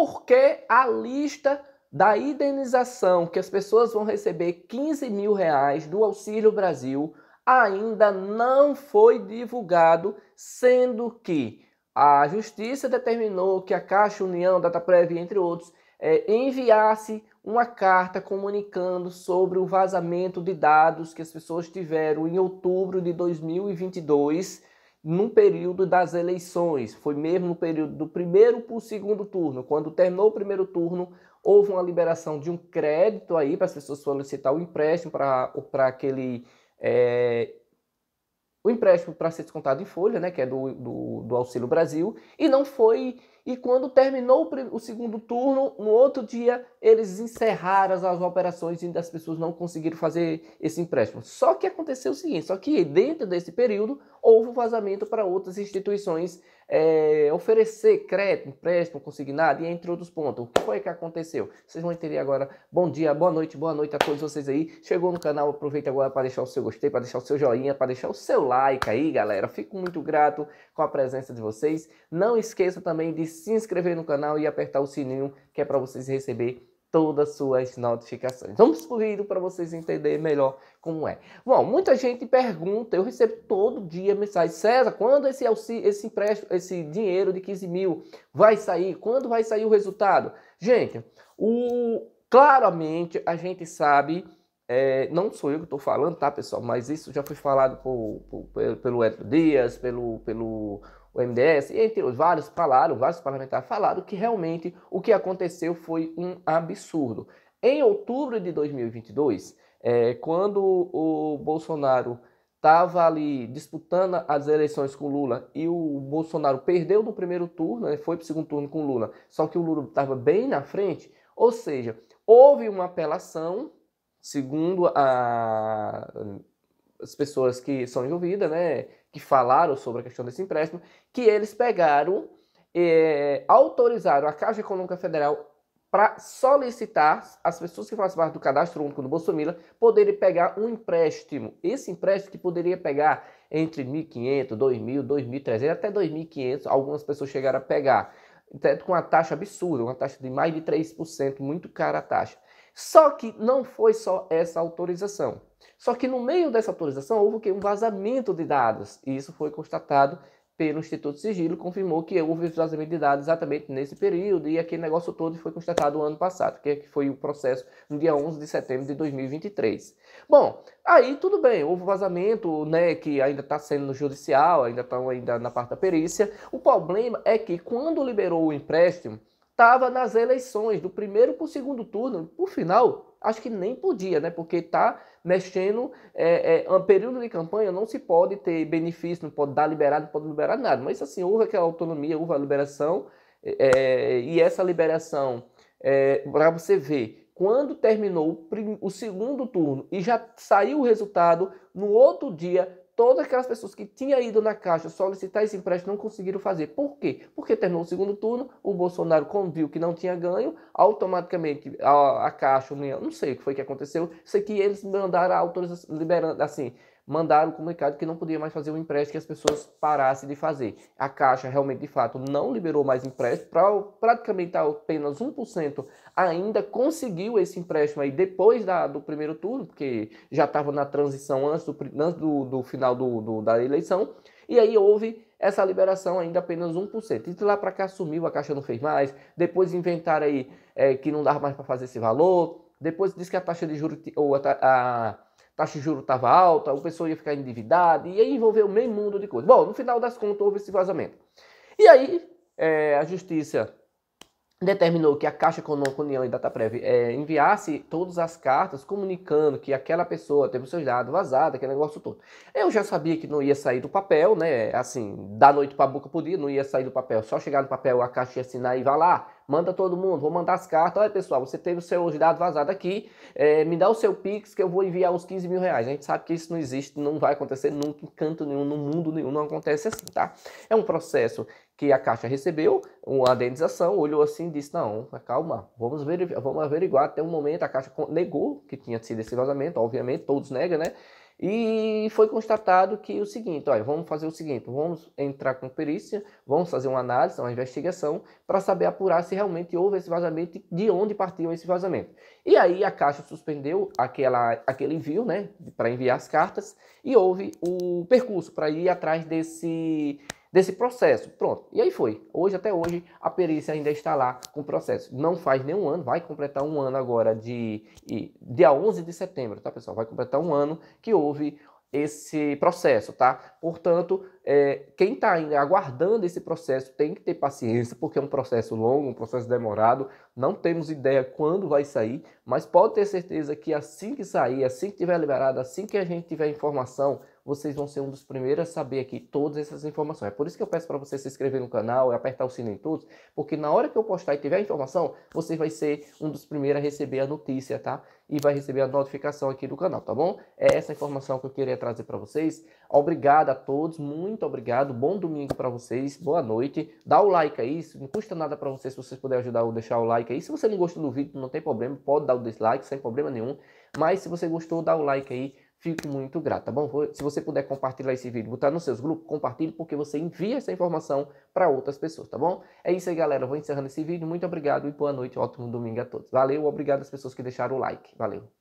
porque a lista da indenização que as pessoas vão receber 15 mil reais do Auxílio Brasil ainda não foi divulgado, sendo que a Justiça determinou que a Caixa União, Dataprev, entre outros, é, enviasse uma carta comunicando sobre o vazamento de dados que as pessoas tiveram em outubro de 2022 num período das eleições, foi mesmo no período do primeiro para o segundo turno. Quando terminou o primeiro turno, houve uma liberação de um crédito aí para as pessoas solicitar o um empréstimo para aquele é, o empréstimo para ser descontado em folha, né, que é do, do, do, Auxílio Brasil, e não foi. E quando terminou o, segundo turno, no outro dia, eles encerraram as, as, operações e as pessoas não conseguiram fazer esse empréstimo. Só que aconteceu o seguinte: só que dentro desse período houve um vazamento para outras instituições é, oferecer crédito, empréstimo, consignado e entre outros pontos. O que foi que aconteceu? Vocês vão entender agora. Bom dia, boa noite, boa noite a todos vocês aí. Chegou no canal, aproveita agora para deixar o seu gostei, para deixar o seu joinha, para deixar o seu like aí, galera. Fico muito grato com a presença de vocês. Não esqueça também de se inscrever no canal e apertar o sininho que é para vocês receber todas as suas notificações. Vamos por isso para vocês entenderem melhor como é. Bom, muita gente pergunta, eu recebo todo dia mensagem, César, quando esse esse empréstimo, esse dinheiro de 15 mil vai sair? Quando vai sair o resultado? Gente, o, claramente a gente sabe, é, não sou eu que estou falando, tá pessoal, mas isso já foi falado por, por, pelo Hélio Dias, pelo, pelo o MDS, entre os vários falaram, vários parlamentares falaram que realmente o que aconteceu foi um absurdo. Em outubro de 2022, é, quando o Bolsonaro estava ali disputando as eleições com Lula e o Bolsonaro perdeu no primeiro turno, né, foi para o segundo turno com Lula, só que o Lula estava bem na frente, ou seja, houve uma apelação, segundo a as pessoas que são envolvidas, né, que falaram sobre a questão desse empréstimo, que eles pegaram, é, autorizaram a Caixa Econômica Federal para solicitar as pessoas que fazem parte do cadastro único do Bolsa Família poderem pegar um empréstimo. Esse empréstimo que poderia pegar entre 1.500, 2.000, 2.300 até 2.500, algumas pessoas chegaram a pegar, com uma taxa absurda, uma taxa de mais de 3%, muito cara a taxa. Só que não foi só essa autorização. Só que no meio dessa atualização houve um vazamento de dados, e isso foi constatado pelo Instituto Sigilo, confirmou que houve vazamento de dados exatamente nesse período, e aquele negócio todo foi constatado no ano passado, é que foi o processo no dia 11 de setembro de 2023. Bom, aí tudo bem, houve vazamento, né, que ainda está sendo no judicial, ainda estão ainda na parte da perícia. O problema é que quando liberou o empréstimo, estava nas eleições, do primeiro para o segundo turno, por final, acho que nem podia, né? Porque tá mexendo. É, é, um período de campanha não se pode ter benefício, não pode dar liberado, não pode liberar nada. Mas assim, houve aquela é autonomia, houve a liberação. É, é, e essa liberação, é, para você ver, quando terminou o, o segundo turno e já saiu o resultado, no outro dia todas aquelas pessoas que tinham ido na Caixa solicitar esse empréstimo não conseguiram fazer. Por quê? Porque terminou o segundo turno, o Bolsonaro, conviu viu que não tinha ganho, automaticamente a, a Caixa, não sei o que foi que aconteceu, sei que eles mandaram a autorização, liberando, assim, mandaram um comunicado que não podia mais fazer o um empréstimo que as pessoas parassem de fazer. A Caixa realmente, de fato, não liberou mais empréstimo, pra, praticamente apenas 1% ainda conseguiu esse empréstimo aí depois da, do primeiro turno, porque já estava na transição antes do, antes do, do final do, do, da eleição, e aí houve essa liberação ainda apenas 1%. E de lá para cá sumiu, a Caixa não fez mais, depois inventaram aí é, que não dava mais para fazer esse valor, depois disse que a taxa de juros, ou a, a taxa de juros estava alta, o pessoal ia ficar endividado, e envolveu o meio mundo de coisas. Bom, no final das contas houve esse vazamento. E aí, é, a justiça determinou que a Caixa Econômica União e Dataprev é, enviasse todas as cartas comunicando que aquela pessoa teve seus dados vazados, aquele negócio todo. Eu já sabia que não ia sair do papel, né? Assim, da noite para a boca podia, não ia sair do papel. Só chegar no papel, a Caixa ia assinar e vai lá, manda todo mundo, vou mandar as cartas. Olha, pessoal, você teve os seus dados vazados aqui, é, me dá o seu Pix que eu vou enviar os 15 mil reais. A gente sabe que isso não existe, não vai acontecer nunca, em canto nenhum, no mundo nenhum, não acontece assim, tá? É um processo que a Caixa recebeu uma indenização, olhou assim e disse, não, calma, vamos, ver vamos averiguar. Até um momento a Caixa negou que tinha sido esse vazamento, obviamente, todos negam, né? E foi constatado que o seguinte, olha, vamos fazer o seguinte, vamos entrar com perícia, vamos fazer uma análise, uma investigação, para saber apurar se realmente houve esse vazamento e de onde partiu esse vazamento. E aí a Caixa suspendeu aquela, aquele envio, né, para enviar as cartas, e houve o percurso para ir atrás desse desse processo. Pronto. E aí foi. Hoje, até hoje, a perícia ainda está lá com o processo. Não faz nenhum ano, vai completar um ano agora de dia 11 de setembro, tá, pessoal? Vai completar um ano que houve esse processo, tá? Portanto, é, quem está ainda aguardando esse processo tem que ter paciência, porque é um processo longo, um processo demorado. Não temos ideia quando vai sair, mas pode ter certeza que assim que sair, assim que tiver liberado, assim que a gente tiver informação, vocês vão ser um dos primeiros a saber aqui todas essas informações. É por isso que eu peço para você se inscrever no canal e apertar o sininho em todos, porque na hora que eu postar e tiver a informação, você vai ser um dos primeiros a receber a notícia, tá? E vai receber a notificação aqui do canal, tá bom? É essa informação que eu queria trazer para vocês. Obrigado a todos, muito obrigado. Bom domingo para vocês, boa noite. Dá o like aí, não custa nada para vocês se vocês puderem ajudar ou deixar o like aí. Se você não gostou do vídeo, não tem problema, pode dar o dislike sem problema nenhum. Mas se você gostou, dá o like aí Fico muito grato, tá bom? se você puder compartilhar esse vídeo, botar nos seus grupos, compartilhe, porque você envia essa informação para outras pessoas, tá bom? É isso aí, galera. Eu vou encerrando esse vídeo. Muito obrigado e boa noite, ótimo domingo a todos. Valeu, obrigado às pessoas que deixaram o like. Valeu.